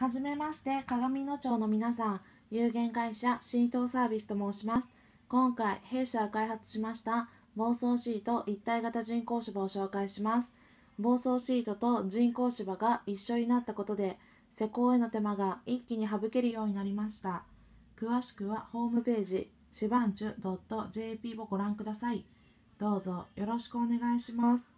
はじめまして、鏡野町の皆さん、有限会社シーサービスと申します。今回、弊社が開発しました暴走シート一体型人工芝を紹介します。暴走シートと人工芝が一緒になったことで、施工への手間が一気に省けるようになりました。詳しくはホームページ、シバンチュ .jp をご覧ください。どうぞよろしくお願いします。